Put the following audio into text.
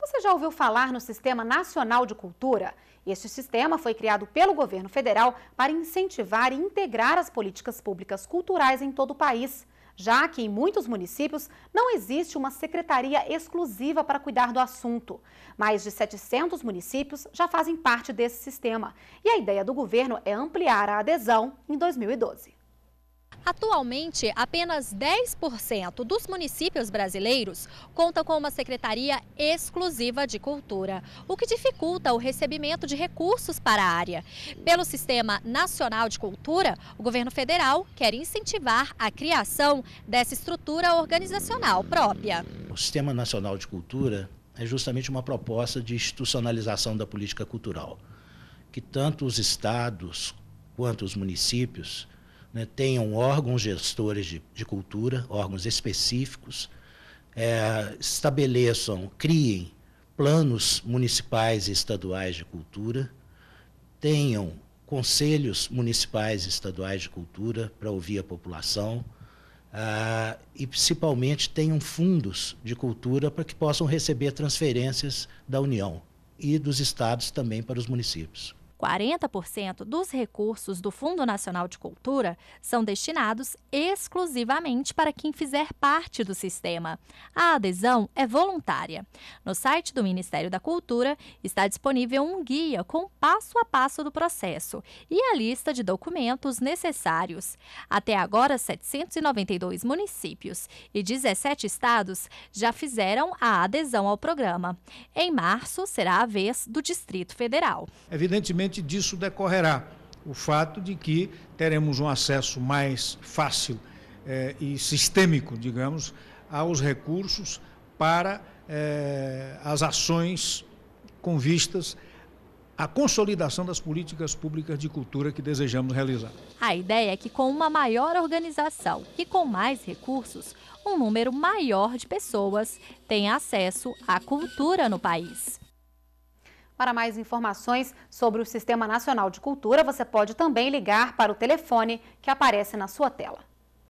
Você já ouviu falar no Sistema Nacional de Cultura? Este sistema foi criado pelo governo federal para incentivar e integrar as políticas públicas culturais em todo o país, já que em muitos municípios não existe uma secretaria exclusiva para cuidar do assunto. Mais de 700 municípios já fazem parte desse sistema e a ideia do governo é ampliar a adesão em 2012. Atualmente, apenas 10% dos municípios brasileiros contam com uma secretaria exclusiva de cultura, o que dificulta o recebimento de recursos para a área. Pelo Sistema Nacional de Cultura, o governo federal quer incentivar a criação dessa estrutura organizacional própria. O Sistema Nacional de Cultura é justamente uma proposta de institucionalização da política cultural, que tanto os estados quanto os municípios né, tenham órgãos gestores de, de cultura, órgãos específicos, é, estabeleçam, criem planos municipais e estaduais de cultura, tenham conselhos municipais e estaduais de cultura para ouvir a população. Ah, e principalmente tenham fundos de cultura para que possam receber transferências da União e dos estados também para os municípios. 40% dos recursos do Fundo Nacional de Cultura são destinados exclusivamente para quem fizer parte do sistema. A adesão é voluntária. No site do Ministério da Cultura está disponível um guia com passo a passo do processo e a lista de documentos necessários. Até agora, 792 municípios e 17 estados já fizeram a adesão ao programa. Em março, será a vez do Distrito Federal. Evidentemente, disso decorrerá o fato de que teremos um acesso mais fácil eh, e sistêmico, digamos, aos recursos para eh, as ações com vistas a consolidação das políticas públicas de cultura que desejamos realizar. A ideia é que, com uma maior organização e com mais recursos, um número maior de pessoas tenha acesso à cultura no país. Para mais informações sobre o Sistema Nacional de Cultura, você pode também ligar para o telefone que aparece na sua tela.